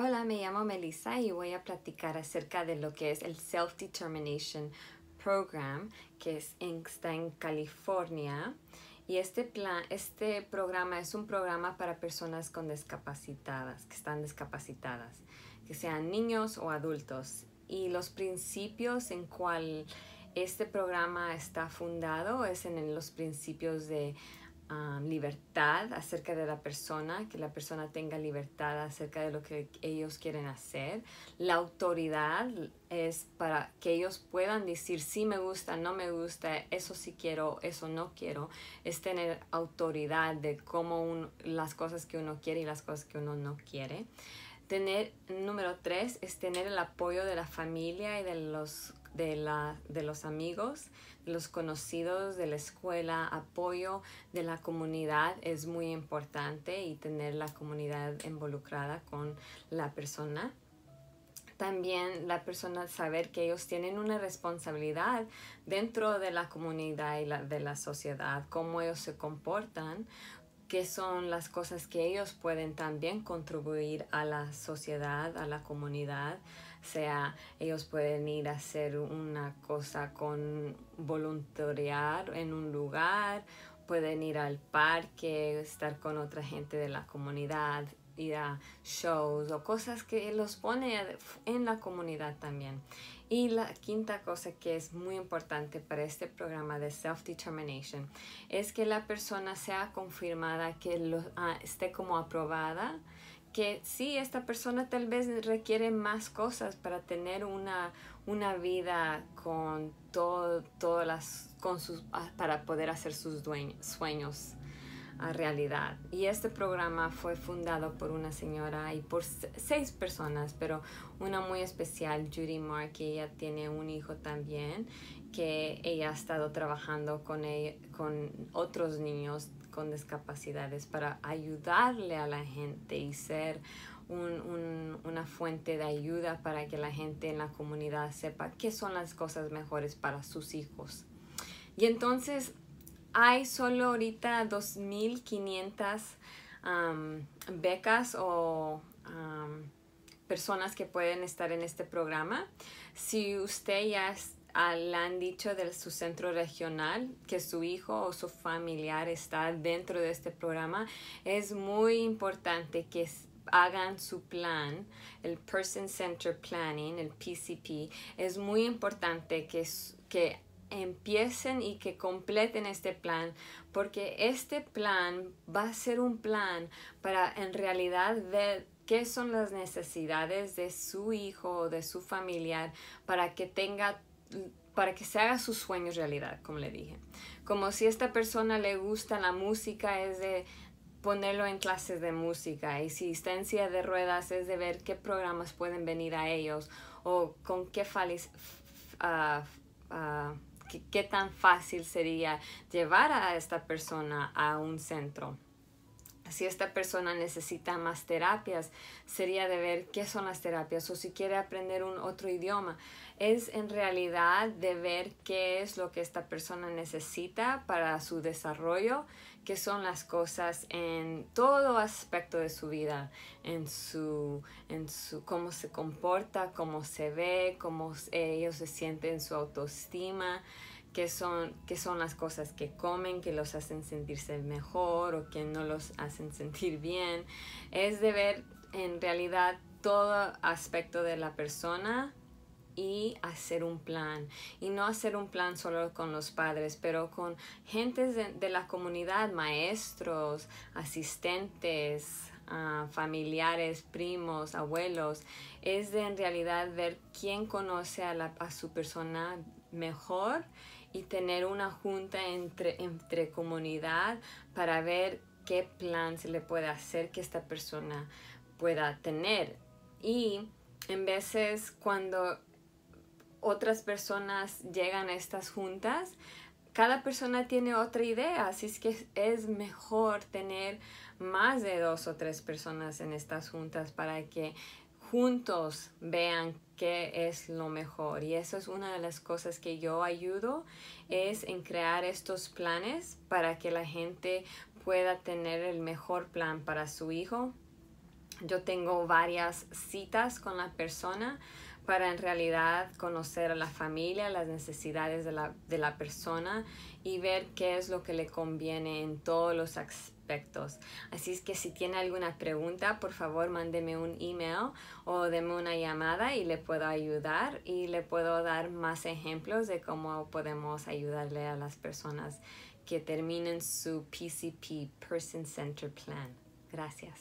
Hola, me llamo Melissa y voy a platicar acerca de lo que es el Self-Determination Program, que es en, está en California. Y este, plan, este programa es un programa para personas con discapacitadas, que están discapacitadas, que sean niños o adultos. Y los principios en cual este programa está fundado es en los principios de libertad acerca de la persona, que la persona tenga libertad acerca de lo que ellos quieren hacer. La autoridad es para que ellos puedan decir si me gusta, no me gusta, eso sí quiero, eso no quiero. Es tener autoridad de cómo las cosas que uno quiere y las cosas que uno no quiere. Tener, número tres, es tener el apoyo de la familia y de los de, la, de los amigos, los conocidos, de la escuela, apoyo de la comunidad es muy importante y tener la comunidad involucrada con la persona también la persona saber que ellos tienen una responsabilidad dentro de la comunidad y de la sociedad, cómo ellos se comportan, qué son las cosas que ellos pueden también contribuir a la sociedad, a la comunidad, sea, ellos pueden ir a hacer una cosa con voluntariar en un lugar, pueden ir al parque, estar con otra gente de la comunidad, ir a shows o cosas que los pone en la comunidad también. Y la quinta cosa que es muy importante para este programa de self-determination es que la persona sea confirmada, que lo, ah, esté como aprobada que sí, esta persona tal vez requiere más cosas para tener una, una vida con todo, todas las, con sus, ah, para poder hacer sus sueños a realidad. Y este programa fue fundado por una señora y por seis personas, pero una muy especial, Judy Mark, que ella tiene un hijo también, que ella ha estado trabajando con, con otros niños con discapacidades para ayudarle a la gente y ser una fuente de ayuda para que la gente en la comunidad sepa qué son las cosas mejores para sus hijos. Y entonces hay solo ahorita 2.500 um, becas o personas que pueden estar en este programa. Si usted ya está al han dicho de su centro regional que su hijo o su familiar está dentro de este programa, es muy importante que hagan su plan, el Person center Planning, el PCP, es muy importante que, que empiecen y que completen este plan, porque este plan va a ser un plan para en realidad ver qué son las necesidades de su hijo o de su familiar para que tenga para que se haga sus sueños realidad, como le dije. Como si esta persona le gusta la música, es de ponerlo en clases de música y si está en silla de ruedas es de ver qué programas pueden venir a ellos o con qué ah, ah, qué tan fácil sería llevar a esta persona a un centro si esta persona necesita más terapias, sería de ver qué son las terapias o si quiere aprender un otro idioma. Es en realidad de ver qué es lo que esta persona necesita para su desarrollo, qué son las cosas en todo aspecto de su vida, en su, en cómo se comporta, cómo se ve, cómo eh, ellos se sienten en su autoestima qué son, son las cosas que comen, que los hacen sentirse mejor o que no los hacen sentir bien. Es de ver en realidad todo aspecto de la persona y hacer un plan. Y no hacer un plan solo con los padres, pero con gentes de, la comunidad, maestros, asistentes, ah, familiares, primos, abuelos. Es de en realidad ver quién conoce a, la, a su persona mejor y tener una junta entre, entre comunidad para ver qué plan se le puede hacer que esta persona pueda tener. Y en veces cuando otras personas llegan a estas juntas, cada persona tiene otra idea, así es que es mejor tener más de dos o tres personas en estas juntas para que juntos vean qué es lo mejor. Y eso es una de las cosas que yo ayudo, es en crear estos planes para que la gente pueda tener el mejor plan para su hijo. Yo tengo varias citas con la persona para en realidad conocer a la familia, las necesidades de la, persona y ver qué es lo que le conviene en todos los aspectos. Así es que si tiene alguna pregunta, por favor mándeme un email o deme una llamada y le puedo ayudar y le puedo dar más ejemplos de cómo podemos ayudarle a las personas que terminen su PCP, Person Center Plan. Gracias.